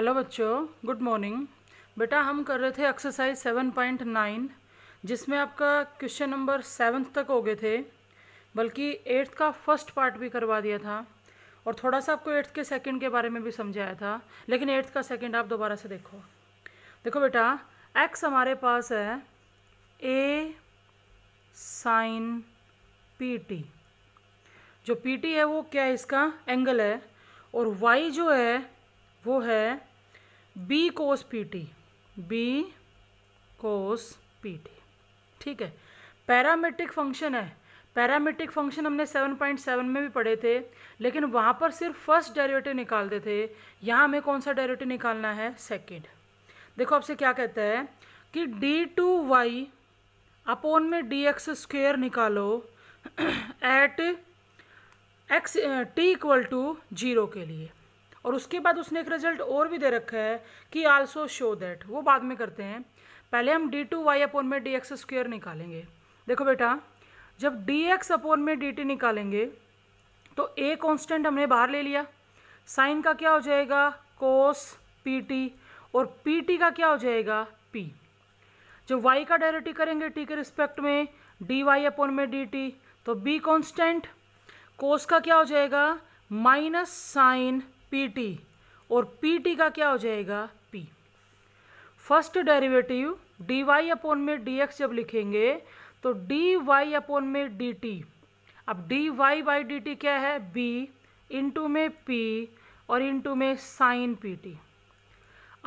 hello बच्चों good morning बेटा हम कर रहे थे एक्सरसाइज सेवन पॉइंट नाइन जिसमें आपका क्वेश्चन नंबर सेवन्थ तक हो गए थे बल्कि एट्थ का फर्स्ट पार्ट भी करवा दिया था और थोड़ा सा आपको एट्थ के सेकंड के बारे में भी समझाया था लेकिन एट्थ का सेकंड आप दोबारा से देखो देखो बेटा एक्स हमारे पास है ए साइन पी टी जो पी टी है वो क्या है इसका एंगल है और वाई जो है वो है B cos P T B cos P T ठीक है पैरामेट्रिक फंक्शन है पैरामेट्रिक फंक्शन हमने 7.7 में भी पढ़े थे लेकिन वहाँ पर सिर्फ फर्स्ट डेरिवेटिव निकालते थे यहाँ हमें कौन सा डेरिवेटिव निकालना है सेकेंड देखो आपसे क्या कहता है कि डी टू वाई अपोन में डी एक्स स्क्वेयर निकालो at X T equal to zero के लिए और उसके बाद उसने एक रिजल्ट और भी दे रखा है कि आल्सो शो दैट वो बाद में करते हैं पहले हम डी टू वाई अपोन में डी एक्स स्क्वेयर निकालेंगे देखो बेटा जब डी एक्स अपोन में डी टी निकालेंगे तो ए कॉन्स्टेंट हमने बाहर ले लिया साइन का क्या हो जाएगा कोस पी टी और पी टी का क्या हो जाएगा पी जब वाई का डायरेक्टिव करेंगे टी के रिस्पेक्ट में डी वाई अपोन में डी टी तो बी कॉन्स्टेंट कोस का क्या हो जाएगा माइनस साइन पीटी और टी का क्या हो जाएगा P first derivative D Y upon में डी एक्स जब लिखेंगे तो डी वाई अपोन में डी टी अब D Y by D T क्या है बी इंटू में पी और इंटू में साइन पी टी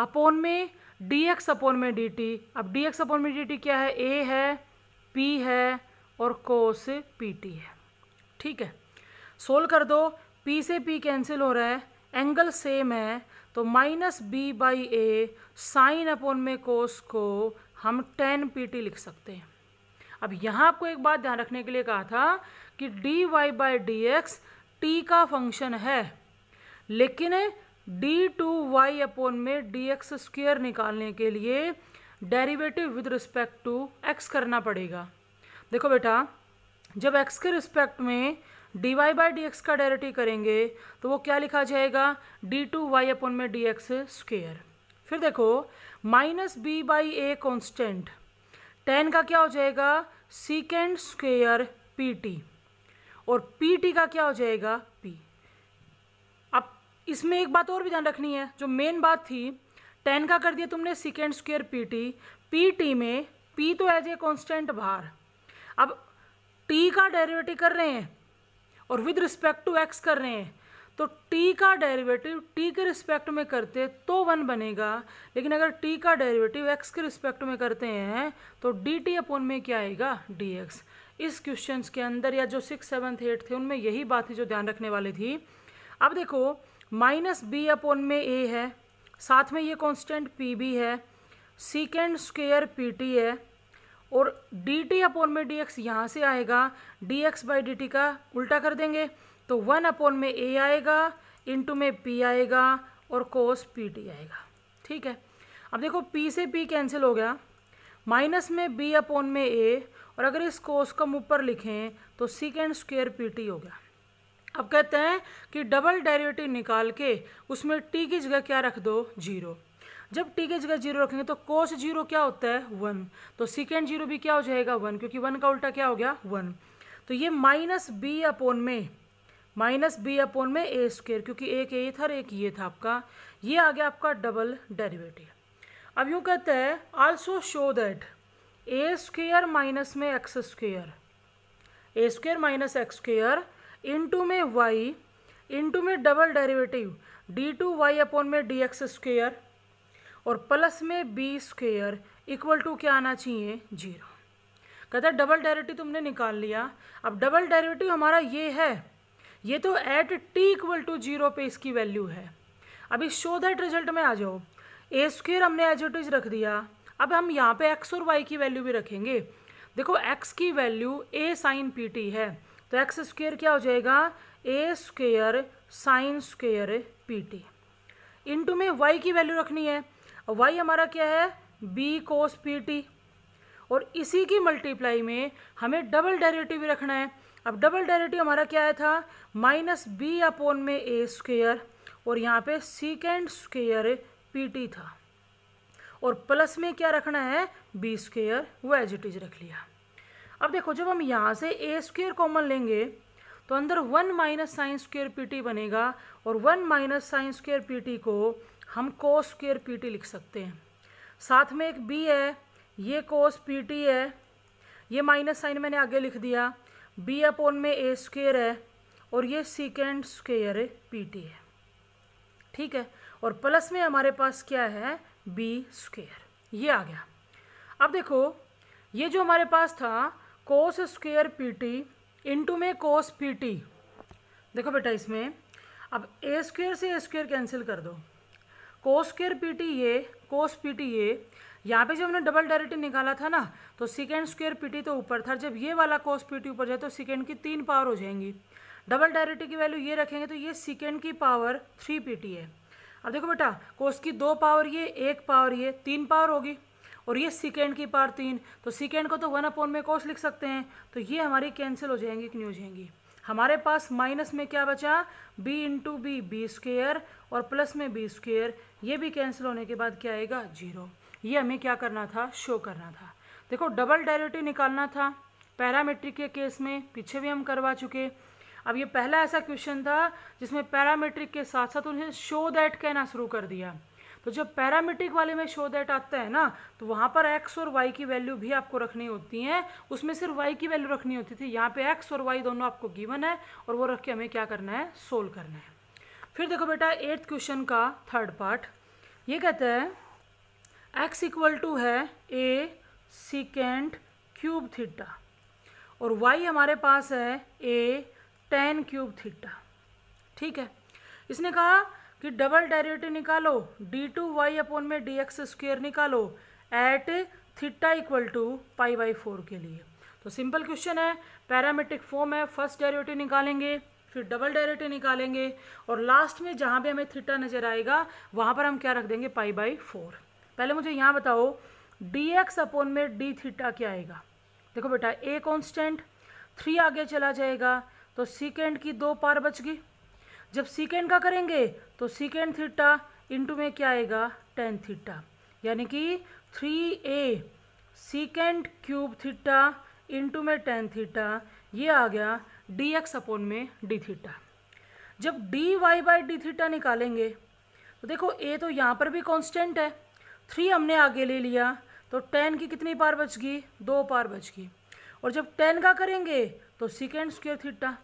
अपोन में डी एक्स अपोन में डी टी अब डी एक्स अपोन में डी टी क्या है ए है पी है और कोस पी टी है ठीक है सोल्व कर दो पी से पी कैंसिल हो रहा है एंगल सेम है तो minus b by a sine upon में कोस को हम टेन पी टी लिख सकते हैं अब यहाँ आपको एक बात ध्यान रखने के लिए कहा था कि d Y by D x t का फंक्शन है लेकिन डी टू वाई अपोन में डी एक्स स्क्वेयर निकालने के लिए derivative with respect to x करना पड़ेगा देखो बेटा जब एक्स के रिस्पेक्ट में D Y by D x का डायरेटिव करेंगे तो वो क्या लिखा जाएगा डी टू वाई अपन में डी एक्स स्क्वेयर फिर देखो minus b by a constant tan का क्या हो जाएगा सीकेंड स्क्वेयर पी टी और पी टी का क्या हो जाएगा पी अब इसमें एक बात और भी ध्यान रखनी है जो मेन बात थी टेन का कर दिया तुमने second square p T p t में पी तो एज ए कॉन्स्टेंट बाहर अब टी का डेरिवेटिव कर रहे हैं और विद रिस्पेक्ट टू एक्स कर रहे हैं तो टी का डेरिवेटिव टी के रिस्पेक्ट में करते तो वन बनेगा लेकिन अगर टी का डेरिवेटिव एक्स के रिस्पेक्ट में करते हैं तो डी टी अपोन में क्या आएगा डी एक्स इस क्वेश्चन के अंदर या जो सिक्स सेवन्थ एट थे उनमें यही बात थी जो ध्यान रखने वाली थी अब देखो माइनस बी अपोन में ए है साथ में ये कॉन्स्टेंट पी बी है सीकेंड स्क्वेयर पी टी है और डी टी अपोन में डी एक्स यहाँ से आएगा d x by D t का उल्टा कर देंगे तो वन अपोन में ए आएगा इंटू में पी आएगा और कोस पी टी आएगा ठीक है अब देखो पी से पी कैंसिल हो गया माइनस में बी अपोन में ए और अगर इस कोस को हम ऊपर लिखें तो सिकेंड स्क्वेयर पी टी हो गया अब कहते हैं कि डबल डेरिवेटिव निकाल के उसमें टी की जगह क्या रख दो जीरो जब टी के जगह जीरो रखेंगे तो कोस जीरो क्या होता है वन तो सिकेंड जीरो भी क्या हो जाएगा वन क्योंकि वन का उल्टा क्या हो गया वन तो ये माइनस बी अपोन में माइनस बी अपोन में ए स्क्वेयर क्योंकि एक ए था एक ये था आपका ये आ गया आपका डबल डेरिवेटिव अब यूँ कहते हैं also show that a square minus में x square a square minus x square into में वाई इंटू में double derivative d two Y upon में डी एक्स स्क्वेयर और प्लस में बी स्क्वेयर इक्वल टू क्या आना चाहिए जीरो कहता है डबल डायरेटिव तुमने निकाल लिया अब डबल डायरेटिव हमारा ये है ये तो at t equal to zero पे इसकी वैल्यू है अभी शो दैट रिजल्ट में आ जाओ ए स्क्वेयर हमने एज इट इज रख दिया अब हम यहाँ पे एक्स और वाई की वैल्यू भी रखेंगे देखो एक्स की value a sine P T है तो एक्स स्क्वेयर क्या हो जाएगा a square sine square p t to में वाई की वैल्यू रखनी है वाई हमारा क्या है बी कोस पी टी और इसी की मल्टीप्लाई में हमें डबल भी रखना है अब डबल डायरेटिव हमारा क्या आया था माइनस बी अपोन में ए स्क्वेयर और यहाँ पे सीकेंड स्क्वेयर पी टी था और प्लस में क्या रखना है बी स्क्वेयर वो एज इट इज रख लिया अब देखो जब हम यहाँ से ए स्क्वेयर कॉमन लेंगे तो अंदर one minus sine square p t बनेगा और one minus sine square p T को हम कोस स्क्र पी टी लिख सकते हैं साथ में एक बी है ये कोस पी टी है ये माइनस साइन मैंने आगे लिख दिया बी अपोन में ए स्क्र है और ये सीकेंड स्क्र पी टी है ठीक है और प्लस में हमारे पास क्या है बी स्क्र ये आ गया अब देखो ये जो हमारे पास था cos square p t into में कोस पी टी देखो बेटा इसमें अब ए स्क्र से ए स्क्र कैंसिल कर दो cos square p t a cos P t a यहाँ पे जब हमने डबल डायरेक्टिव निकाला था ना तो सिकेंड स्क्वेयर टी तो ऊपर था जब ये वाला कोस पी टी ऊपर जाए तो सिकेंड की तीन पावर हो जाएंगी डबल डायरेक्टिव की वैल्यू ये रखेंगे तो ये सिकेंड की पावर थ्री पी टी है अब देखो बेटा कोस की दो पावर ये एक पावर ये तीन पावर होगी और ये सिकेंड की पावर तीन तो सिकेंड को तो वन अपॉन में कोस लिख सकते हैं तो ये हमारी कैंसिल हो जाएंगी कि नहीं हो जाएंगी हमारे पास माइनस में क्या बचा b into b b square और प्लस में बी स्क्वेयर ये भी कैंसिल होने के बाद क्या आएगा जीरो ये हमें क्या करना था शो करना था देखो डबल डायरेटिव निकालना था पैरामेट्रिक के केस में पीछे भी हम करवा चुके अब ये पहला ऐसा क्वेश्चन था जिसमें पैरामेट्रिक के साथ साथ उन्हें शो दैट कहना शुरू कर दिया तो जब पैरामीट्रिक वाले में शो दैट आता है ना तो वहाँ पर एक्स और वाई की वैल्यू भी आपको रखनी होती है उसमें सिर्फ वाई की वैल्यू रखनी होती थी यहाँ पे एक्स और वाई दोनों आपको गिवन है और वो रख के हमें क्या करना है सोल्व करना है फिर देखो बेटा एट्थ क्वेश्चन का थर्ड पार्ट ये कहता है एक्स इक्वल टू है ए सिकेंड क्यूब थीटा और वाई हमारे पास है ए टेन क्यूब थीटा ठीक है इसने कहा कि डबल डेरिवेटिव निकालो डी टू वाई अपोन में डी एक्स स्क्वेयर निकालो at theta equal to pi by four के लिए तो सिंपल क्वेश्चन है पैरामेट्रिक फॉर्म है फर्स्ट डेरिवेटिव निकालेंगे फिर डबल डेरिवेटिव निकालेंगे और लास्ट में जहाँ भी हमें थीटा नजर आएगा वहाँ पर हम क्या रख देंगे पाई बाई फोर पहले मुझे यहाँ बताओ डी एक्स अपोन में डी थीटा क्या आएगा देखो बेटा ए कॉन्स्टेंट थ्री आगे चला जाएगा तो सीकेंड की दो पार बच गई जब सीकेंड का करेंगे तो सिकेंड थीटा इंटू में क्या आएगा टेन थीटा यानी कि three a second cube theta into में टेन थीटा ये आ गया डी एक्स अपोन में डी थीटा जब d Y by d theta निकालेंगे तो देखो ए तो यहाँ पर भी कांस्टेंट है थ्री हमने आगे ले लिया तो टेन की कितनी पार बच गई दो पार बच गई और जब टेन का करेंगे तो सिकेंड स्क्वेयर थीटा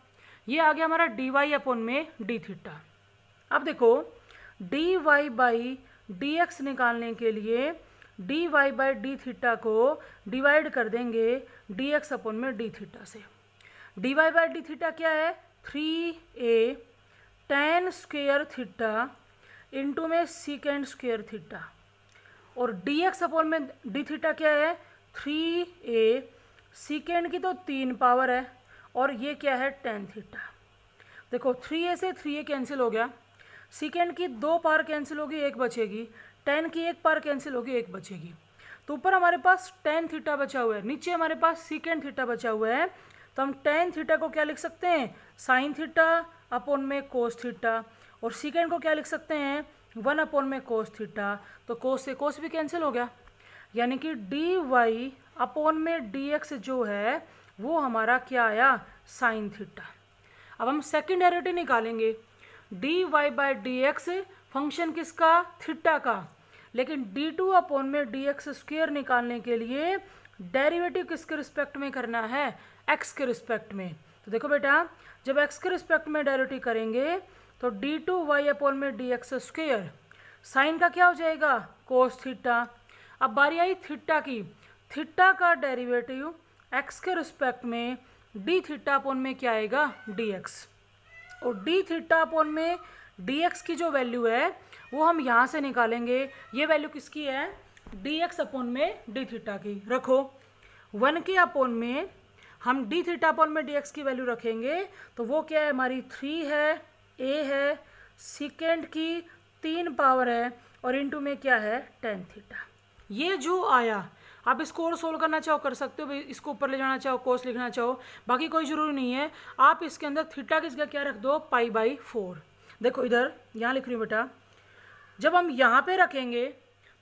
ये आ गया हमारा डी वाई अपोन में डी थीटा अब देखो d Y by D x निकालने के लिए D Y by d theta को डिवाइड कर देंगे डी एक्स अपोन में डी थीटा से d Y by d theta क्या है three a tan square theta into में सीकेंड स्क्वेयर थीटा और डी एक्स अपोन में डी थीटा क्या है थ्री ए सीकेंड की तो तीन पावर है और ये क्या है टेन थीटा देखो थ्री ए से थ्री ए कैंसिल हो गया सिकेंड की दो पार कैंसिल होगी एक बचेगी टेन की एक पार कैंसिल होगी एक बचेगी तो ऊपर हमारे पास टेन थीटा बचा हुआ है नीचे हमारे पास सिकेंड थीटा बचा हुआ है तो हम टेन थीटा को क्या लिख सकते हैं साइन थीटा अपॉन में कोस थीटा और सिकेंड को क्या लिख सकते हैं वन अपॉन में कोस थीटा तो कोस से कोस भी कैंसिल हो गया यानी कि डी वाई अपॉन में डी एक्स जो है वो हमारा क्या आया साइन थीटा अब हम सेकेंड डेरेटिव निकालेंगे d Y by D x function किसका थीटा का लेकिन डी टू अपॉन में डी एक्स स्क्वेयर निकालने के लिए डेरिवेटिव किसके रिस्पेक्ट में करना है एक्स के रिस्पेक्ट में तो देखो बेटा जब एक्स के रिस्पेक्ट में डेरिवेटिव करेंगे तो डी टू वाई अपॉन में डी एक्स स्क्वेयर साइन का क्या हो जाएगा कोस थीटा अब बारी आई थीटा की थीटा का डेरिवेटिव एक्स के रिस्पेक्ट में डी थीटा पोन में क्या आएगा डी एक्स और डी थीटा पोन में डी एक्स की जो वैल्यू है वो हम यहाँ से निकालेंगे ये वैल्यू किसकी है डी एक्स अपोन में डी थीटा की रखो वन के अपोन में हम डी थीटा अपोन में डी एक्स की वैल्यू रखेंगे तो वो क्या है हमारी थ्री है ए है सिकेंड की तीन पावर है और इनटू में क्या है टेन थीटा ये जो आया आप इसको और सोल्व करना चाहो कर सकते हो इसको ऊपर ले जाना चाहो कोस लिखना चाहो बाकी कोई ज़रूरी नहीं है आप इसके अंदर थीटा किसका क्या रख दो पाई बाई फोर देखो इधर यहाँ लिख रही हूँ बेटा जब हम यहाँ पे रखेंगे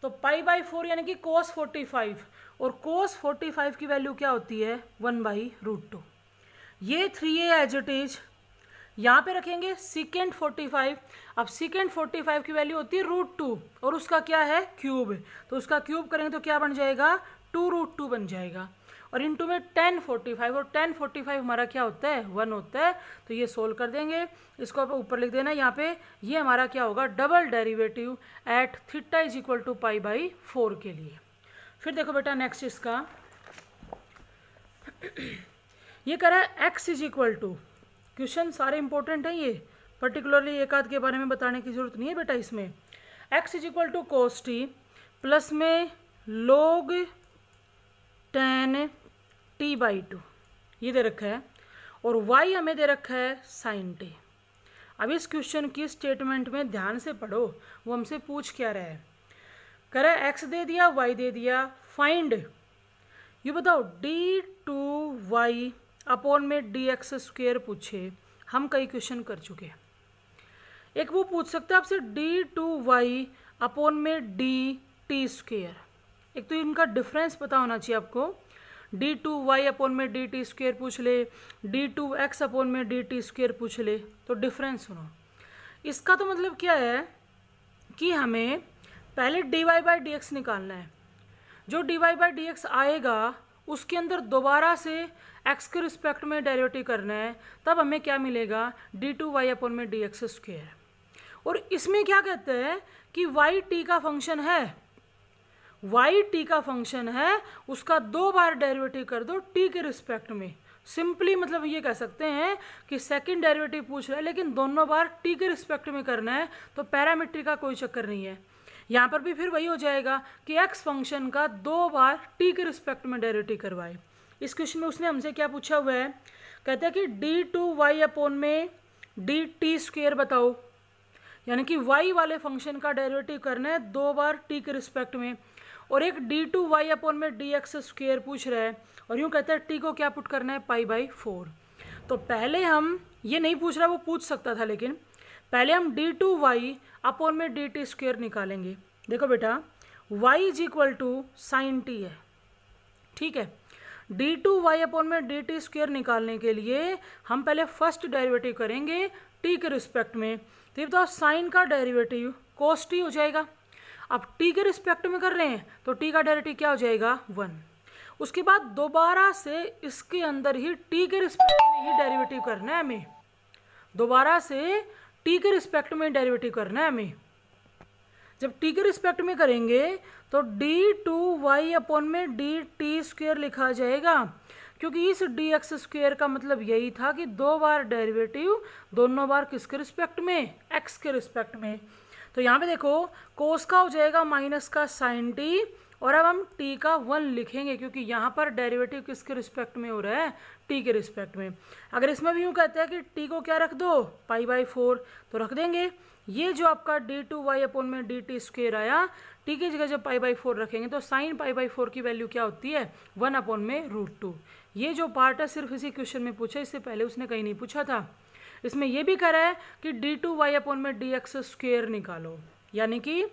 तो पाई बाई फोर यानी कि कोस फोर्टी फाइव और कोस फोर्टी फाइव की वैल्यू क्या होती है वन बाई रूट टू ये three a as it is यहाँ पे रखेंगे सिकेंड फोर्टी फाइव अब सिकेंड फोर्टी फाइव की वैल्यू होती है रूट टू और उसका क्या है क्यूब तो उसका क्यूब करेंगे तो क्या बन जाएगा टू रूट टू बन जाएगा और इंटू में टेन फोर्टी फाइव और टेन फोर्टी फाइव हमारा क्या होता है वन होता है तो ये सोल्व कर देंगे इसको आप ऊपर लिख देना यहाँ पे ये हमारा क्या होगा double derivative at theta is equal to pi by four के लिए फिर देखो बेटा नेक्स्ट इसका ये कह रहा है x is equal to question सारे इंपॉर्टेंट हैं ये पर्टिकुलरली एक आध के बारे में बताने की जरूरत नहीं है बेटा इसमें x is equal to cos t plus में log tan t by two ये दे रखा है और वाई हमें दे रखा है साइन टी अब इस क्वेश्चन की स्टेटमेंट में ध्यान से पढ़ो वो हमसे पूछ क्या रहा है कह रहा है एक्स दे दिया वाई दे दिया फाइंड ये बताओ डी टू वाई अपॉन में डी एक्स स्क्वेयर पूछे हम कई क्वेश्चन कर चुके हैं एक वो पूछ सकते हैं आपसे डी टू वाई अपॉन में डी टी स्क्वेयर एक तो इनका डिफरेंस पता होना चाहिए आपको डी टू वाई अपोन में डी टी स्क्वेयर पूछ ले डी टू एक्स अपोन में डी टी स्क्वेयर पूछ ले तो डिफरेंस सुनो इसका तो मतलब क्या है कि हमें पहले d Y by D x निकालना है जो D Y by D x आएगा उसके अंदर दोबारा से एक्स के रिस्पेक्ट में डेरिवेटिव करना है तब हमें क्या मिलेगा डी टू वाई अपोन में डी एक्स स्क्वेयर और इसमें क्या कहते हैं कि वाई टी का फंक्शन है वाई टी का फंक्शन है उसका दो बार डेरिवेटिव कर दो टी के रिस्पेक्ट में सिंपली मतलब ये कह सकते हैं कि सेकंड डेरिवेटिव पूछ रहा है लेकिन दोनों बार टी के रिस्पेक्ट में करना है तो पैरामीट्री का कोई चक्कर नहीं है यहाँ पर भी फिर वही हो जाएगा कि एक्स फंक्शन का दो बार टी के रिस्पेक्ट में डेरिवेटिव करवाए इस क्वेश्चन में उसने हमसे क्या पूछा हुआ है कहते हैं कि डी टू वाई अपोन में डी टी स्क्वेयर बताओ यानी कि y वाले फंक्शन का डेरिवेटिव करना है दो बार t के रिस्पेक्ट में और एक डी टू वाई अपॉन में डी एक्स स्क्वेयर पूछ रहा है और यूँ कहता है टी को क्या पुट करना है पाई बाई फोर तो पहले हम ये नहीं पूछ रहा वो पूछ सकता था लेकिन पहले हम डी टू वाई अपॉन में डी टी स्क्वेयर निकालेंगे देखो बेटा y is equal to sine T है ठीक है डी टू वाई अपॉन में डी टी स्क्वेयर निकालने के लिए हम पहले फर्स्ट डेरिवेटिव करेंगे टी के रिस्पेक्ट में तो ये बताओ साइन का डेरिवेटिव कोस टी हो जाएगा अब टी के रिस्पेक्ट में कर रहे हैं तो टी का डेरिवेटिव क्या हो जाएगा वन उसके बाद दोबारा से इसके अंदर ही टी के रिस्पेक्ट में ही डेरिवेटिव करना है हमें दोबारा से टी के रिस्पेक्ट में डेरिवेटिव करना है हमें जब टी के रिस्पेक्ट में करेंगे तो डी टू वाई अपॉन में डी टी स्क्वेयर लिखा जाएगा क्योंकि इस डी एक्स स्क्वेयर का मतलब यही था कि दो बार डेरिवेटिव दोनों बार किसके रिस्पेक्ट में एक्स के रिस्पेक्ट में तो यहाँ पे देखो कोस का हो जाएगा माइनस का साइन टी और अब हम टी का वन लिखेंगे क्योंकि यहाँ पर डेरिवेटिव किसके रिस्पेक्ट में हो रहा है टी के रिस्पेक्ट में अगर इसमें भी यूँ कहते हैं कि टी को क्या रख दो पाई बाई फोर तो रख देंगे ये जो आपका डी टू वाई अपोन में डी टी स्क्र आया टी की जगह जब पाई बाई फोर रखेंगे तो साइन पाई बाई फोर की वैल्यू क्या होती है वन अपॉन में रूट टू ये जो पार्ट है सिर्फ इसी क्वेश्चन में पूछा इससे पहले उसने कहीं नहीं पूछा था इसमें यह भी करा है कि डी टू वाई अपॉन में डी एक्स स्क्वेयर निकालो यानी कि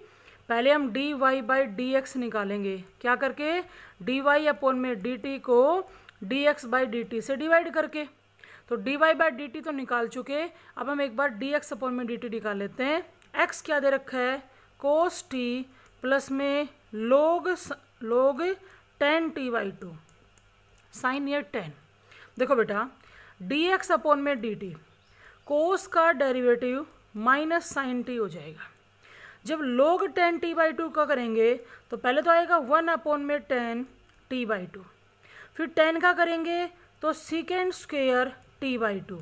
पहले हम d Y by D x निकालेंगे क्या करके डी वाई अपॉन में डी टी को D x by D T से डिवाइड करके तो D Y by D T तो निकाल चुके अब हम एक बार डी एक्स अपॉन में डी टी निकाल लेते हैं एक्स क्या दे रखा है कोस टी प्लस में log log tan t by two sine ये टेन देखो बेटा डी एक्स अपॉन में डी टी कोस का डेरिवेटिव माइनस साइन टी हो जाएगा जब लोग टेन टी बाई टू का करेंगे तो पहले तो आएगा वन अपॉन में टेन टी बाई टू फिर टेन का करेंगे तो second square t by two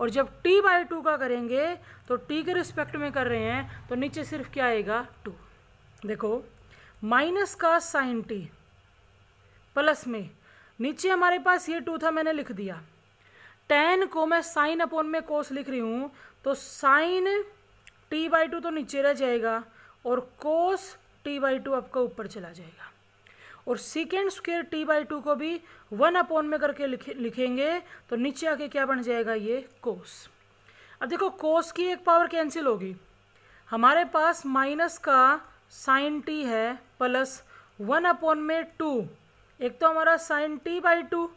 और जब टी बाई टू का करेंगे तो टी के रिस्पेक्ट में कर रहे हैं तो नीचे सिर्फ क्या आएगा टू देखो माइनस का साइन टी प्लस में नीचे हमारे पास ये टू था मैंने लिख दिया टेन को मैं साइन अपॉन में कोस लिख रही हूँ तो साइन टी बाई टू तो नीचे रह जाएगा और कोस टी बाई टू आपका ऊपर चला जाएगा और second square t by two को भी वन अपॉन में करके लिखे, लिखेंगे तो नीचे आके क्या बन जाएगा ये कोस अब देखो कोस की एक पावर कैंसिल होगी हमारे पास माइनस का साइन टी है प्लस वन अपॉन में टू एक तो हमारा साइन टी बाई टू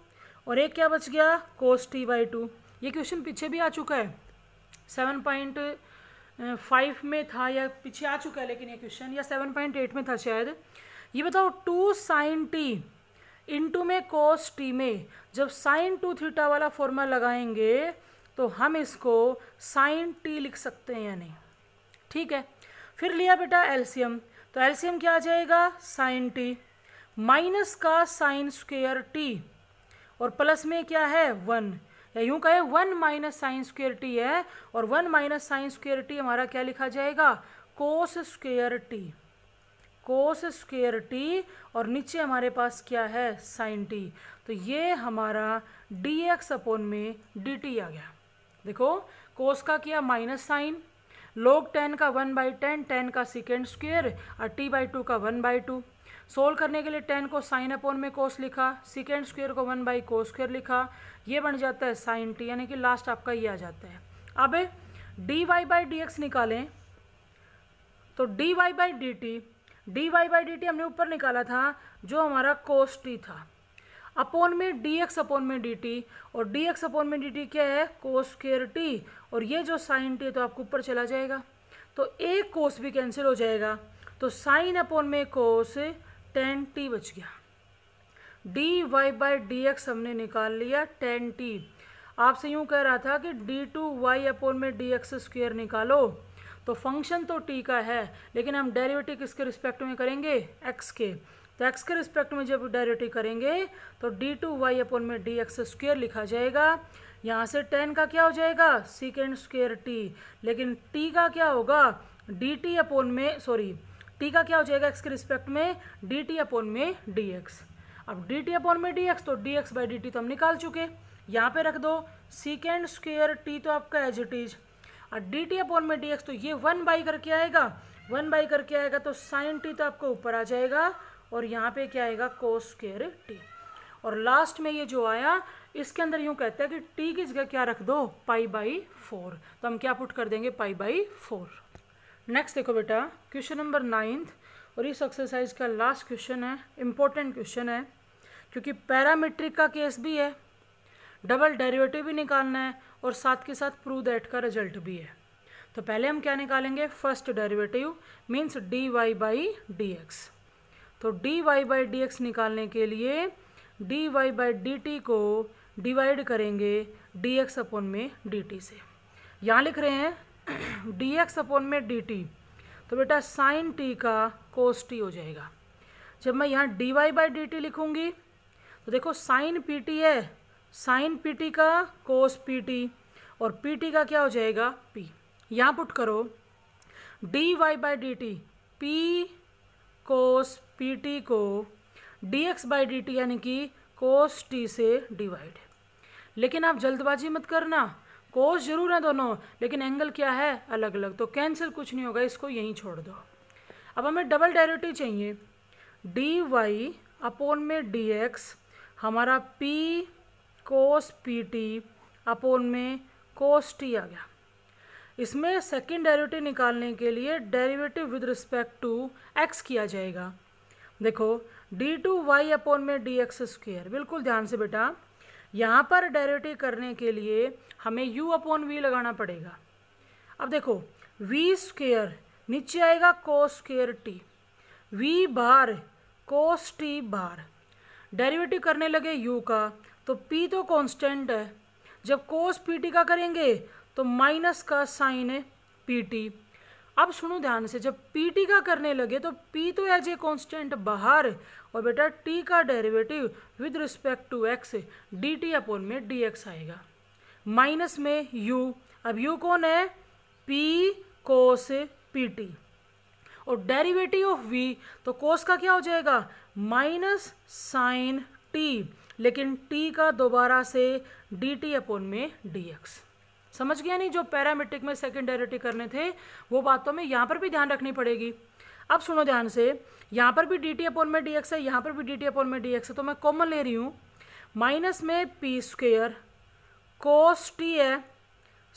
और एक क्या बच गया कोस टी बाई टू ये क्वेश्चन पीछे भी आ चुका है सेवन पॉइंट फाइव में था या पीछे आ चुका है लेकिन ये क्वेश्चन या सेवन पॉइंट एट में था शायद ये बताओ टू साइन टी टू में कोस टी में जब साइन टू थीटा वाला फॉर्मूला लगाएंगे तो हम इसको साइन टी लिख सकते हैं या नहीं ठीक है फिर लिया बेटा एल्सियम तो एल्सियम क्या आ जाएगा साइन टी माइनस का साइन स्क्वेयर टी और प्लस में क्या है वन या यूँ कहे one minus sine square t है और one minus sine square t हमारा क्या लिखा जाएगा cos square t cos square t और नीचे हमारे पास क्या है साइन टी तो ये हमारा डी एक्स अपोन में डी टी आ गया देखो कोस का किया माइनस साइन लोग टेन का वन बाई टेन टेन का सिकेंड स्क्वेयर और टी बाई टू का वन बाई टू सोल्व करने के लिए टेन को साइन अपॉन में कोस लिखा सिकेंड स्क्वेयर को वन बाई को स्क्वेयर लिखा ये बन जाता है साइन टी यानी कि लास्ट आपका ये आ जाता है अब D Y by D X निकालें तो D Y by D T D Y by D T हमने ऊपर निकाला था जो हमारा कोस टी था अपोन में डी एक्स अपोन में डी टी और डी एक्स अपोन में डी टी क्या है कोस स्क्र टी और ये जो साइन टी है तो आपको ऊपर चला जाएगा तो एक कोस भी कैंसिल हो जाएगा तो साइन अपोन में कोस टेन टी बच गया D Y by D X हमने निकाल लिया टेन टी आपसे यूँ कह रहा था कि डी टू वाई अपोन में डी एक्स स्क्वेयर निकालो तो फंक्शन तो टी का है लेकिन हम डेरिवेटिव किसके रिस्पेक्ट में करेंगे एक्स के तो एक्स के रिस्पेक्ट में जब डेरिवेटिव करेंगे तो डी टू वाई अपोन में डी एक्स स्क्वेयर लिखा जाएगा यहाँ से टेन का क्या हो जाएगा सीकेंड स्क्वेयर टी लेकिन टी का क्या होगा डी टी अपोन में सॉरी टी का क्या हो जाएगा एक्स के रिस्पेक्ट में डी टी अपोन में डी एक्स अब डी टी अपोन में डी एक्स तो D x by D T तो हम निकाल चुके यहाँ पे रख दो सीकेंड स्क्वेयर टी तो आपका एज इट इज और डी टी अपोन में डी एक्स तो ये वन बाई करके आएगा वन बाई करके आएगा तो साइन टी तो आपका ऊपर आ जाएगा और यहाँ पे क्या आएगा को स्क्र टी और लास्ट में ये जो आया इसके अंदर यूँ कहता है कि टी की जगह क्या रख दो पाई बाई फोर तो हम क्या पुट कर देंगे पाई बाई फोर नेक्स्ट देखो बेटा क्वेश्चन नंबर नाइन्थ और इस एक्सरसाइज का लास्ट क्वेश्चन है इम्पोर्टेंट क्वेश्चन है क्योंकि पैरामीट्रिक का केस भी है डबल डेरिवेटिव भी निकालना है और साथ के साथ प्रूव दैट का रिजल्ट भी है तो पहले हम क्या निकालेंगे first derivative means D Y by D X तो D Y by D x निकालने के लिए D Y by D T को डिवाइड करेंगे डी एक्स अपन में डी टी से यहाँ लिख रहे हैं डी एक्स अपॉन में डी टी तो बेटा साइन टी का कोस टी हो जाएगा जब मैं यहाँ D Y by D T लिखूँगी तो देखो साइन पी टी है साइन पी टी का कोस पी टी और पी टी का क्या हो जाएगा पी यहाँ पुट करो D Y by D T P cos P T को D x by D T यानी कि कोस टी से डिवाइड लेकिन आप जल्दबाजी मत करना कोस जरूर है दोनों लेकिन एंगल क्या है अलग अलग तो कैंसिल कुछ नहीं होगा इसको यहीं छोड़ दो अब हमें डबल डायरेटिव चाहिए डी वाई अपोन में डी एक्स हमारा P cos P T upon में कोस टी आ गया इसमें सेकंड डेरिवेटिव निकालने के लिए derivative with respect to X किया जाएगा देखो डी टू वाई अपोन में डी एक्स स्क्वेयर बिल्कुल ध्यान से बेटा यहाँ पर डेरिवेटिव करने के लिए हमें यू अपॉन वी लगाना पड़ेगा अब देखो वी स्केयर नीचे आएगा cos square T V bar cos T bar derivative करने लगे यू का तो पी तो कांस्टेंट है जब कोस पी टी का करेंगे तो माइनस का साइन है पी टी अब सुनो ध्यान से जब पी टी का करने लगे तो पी तो एज ए कॉन्स्टेंट बाहर और बेटा टी का derivative with respect to X D T upon में डी एक्स आएगा माइनस में यू अब यू कौन है पी कोस पी टी और डेरिवेटिव ऑफ वी तो कोस का क्या हो जाएगा माइनस साइन टी लेकिन टी का दोबारा से डी टी अपॉन में डी एक्स समझ गया नहीं जो पैरामेट्रिक में सेकेंड डेरेटिव करने थे वो बातों में यहाँ पर भी ध्यान रखनी पड़ेगी अब सुनो ध्यान से यहाँ पर भी डी टी अपोन में डी एक्स है यहाँ पर भी डी टी अपोन में डी एक्स है तो मैं कॉमन ले रही हूँ माइनस में पी स्क्र कोस टी है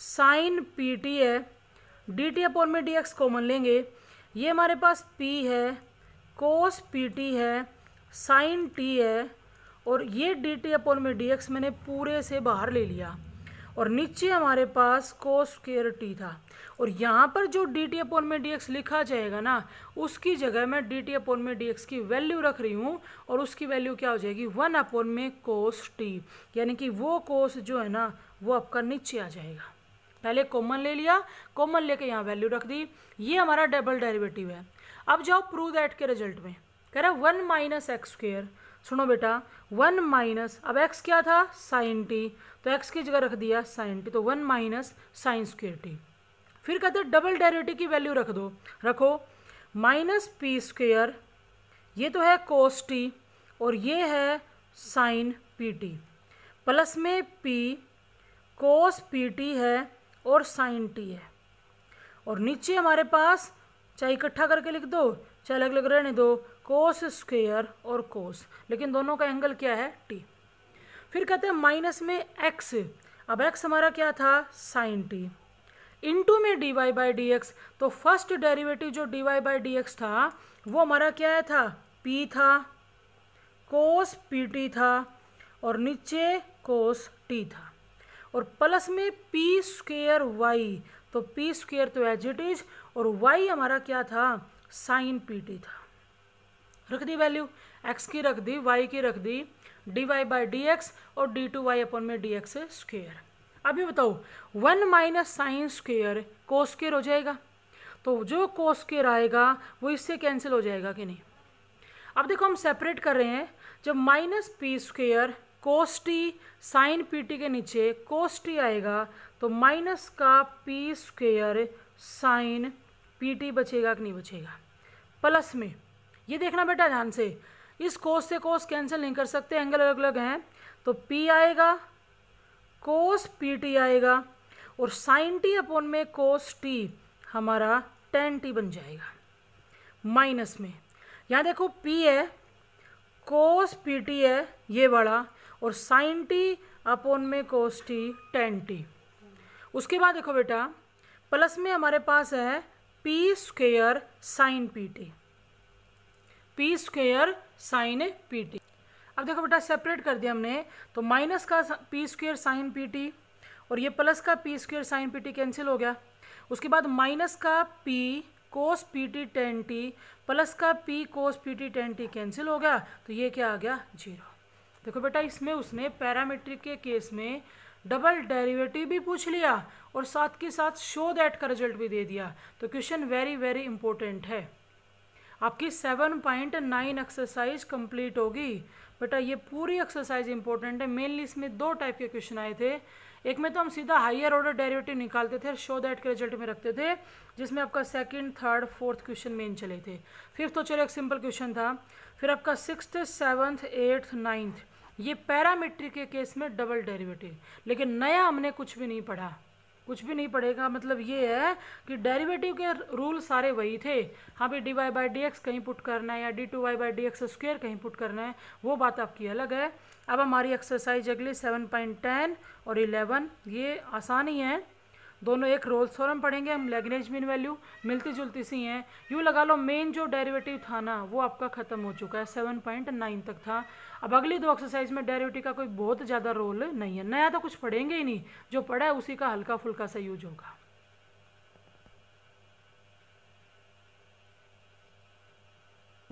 साइन पी टी है डी टी अपोन में डी एक्स कॉमन लेंगे ये हमारे पास पी है कोस पी टी है साइन टी है और ये डी टी अपोन में डी एक्स मैंने पूरे से बाहर ले लिया और नीचे हमारे पास कोस स्केयर टी था और यहाँ पर जो डी टी अपोन में डी लिखा जाएगा ना उसकी जगह मैं डी टी अपोन में डी की वैल्यू रख रही हूँ और उसकी वैल्यू क्या हो जाएगी वन अपोन में कोस टी यानी कि वो कोस जो है ना वो आपका नीचे आ जाएगा पहले कॉमन ले लिया कॉमन लेके यहाँ वैल्यू रख दी ये हमारा डबल डेरिवेटिव है अब जाओ प्रूव दैट के रिजल्ट में कह रहा है वन माइनस एक्स स्क्र सुनो बेटा वन माइनस अब एक्स क्या था साइन टी तो एक्स की जगह रख दिया साइन टी तो one minus sine square T फिर कहते हैं डबल डेरिवेटिव की वैल्यू रख दो रखो माइनस पी स्क्वेयर ये तो है कोस टी और ये है साइन पी टी प्लस में पी कोस पी टी है और साइन टी है और नीचे हमारे पास चाहे इकट्ठा करके लिख दो चाहे अलग अलग रहने दो कोस स्क्वेयर और कोस लेकिन दोनों का एंगल क्या है टी फिर कहते हैं माइनस में एक्स अब एक्स हमारा क्या था साइन टी इंटू में D Y by D X तो फर्स्ट डेरिवेटिव जो D Y by D X था वो हमारा क्या है था पी था कोस पी टी था और नीचे कोस टी था और प्लस में पी स्क्वेयर वाई तो पी स्क्वेयर तो एज इट इज और वाई हमारा क्या था साइन पी टी था रख दी वैल्यू एक्स की रख दी वाई की रख दी D Y by D x और डी टू वाई अपन में डी एक्स स्क्वेयर अभी बताओ वन माइनस साइन स्क्वेयर को स्क्र हो जाएगा तो जो को स्केयर आएगा वो इससे कैंसिल हो जाएगा कि नहीं अब देखो हम सेपरेट कर रहे हैं जब minus P square cos T sine P T के नीचे कोस टी आएगा तो माइनस का P square sine P T बचेगा कि नहीं बचेगा प्लस में ये देखना बेटा ध्यान से इस कोस से कोस कैंसिल नहीं कर सकते एंगल अलग अलग हैं तो पी आएगा कोस पी टी आएगा और साइन टी अपॉन में कोस टी हमारा टेन टी बन जाएगा माइनस में यहाँ देखो पी है कोस पी टी है ये वाला और साइन टी अपॉन में कोस टी टेन टी उसके बाद देखो बेटा प्लस में हमारे पास है P square sine P T P square sine P T अब देखो बेटा सेपरेट कर दिया हमने तो माइनस का P square sine P T और ये प्लस का P square sine P T cancel हो गया उसके बाद माइनस का P cos P T tan T plus का P cos P T tan T cancel हो गया तो ये क्या आ गया जीरो देखो बेटा इसमें उसने पैरामीट्रिक के केस में डबल डेरिवेटिव भी पूछ लिया और साथ के साथ शो दैट का रिजल्ट भी दे दिया तो क्वेश्चन वेरी वेरी इंपॉर्टेंट है आपकी seven point nine exercise complete होगी बेटा ये पूरी एक्सरसाइज इंपॉर्टेंट है मेनली इसमें दो टाइप के क्वेश्चन आए थे एक में तो हम सीधा हायर ऑर्डर डेरिवेटिव निकालते थे शो दैट के रिजल्ट में रखते थे जिसमें आपका सेकंड थर्ड फोर्थ क्वेश्चन मेन चले थे फिफ्थ तो चलो एक सिंपल क्वेश्चन था फिर आपका सिक्स्थ सेवन्थ एट्थ नाइन्थ ये पैरामीट्रिक के केस में डबल डेरिवेटिव लेकिन नया हमने कुछ भी नहीं पढ़ा कुछ भी नहीं पड़ेगा मतलब ये है कि डेरिवेटिव के रूल सारे वही थे हाँ भाई D Y by D X कहीं पुट करना है या D two Y by D x square कहीं पुट करना है वो बात आपकी अलग है अब हमारी एक्सरसाइज अगली सेवन पॉइंट टेन और इलेवन ये आसानी है दोनों एक रोल्स थ्योरम पढ़ेंगे हम लैग्रेंज मीन वैल्यू मिलती जुलती सी हैं यू लगा लो मेन जो डेरिवेटिव था ना वो आपका ख़त्म हो चुका है सेवन पॉइंट नाइन तक था अब अगली दो एक्सरसाइज में डेरिवेटिव का कोई बहुत ज़्यादा रोल नहीं है नया तो कुछ पढ़ेंगे ही नहीं जो पढ़ा है उसी का हल्का फुल्का सा यूज होगा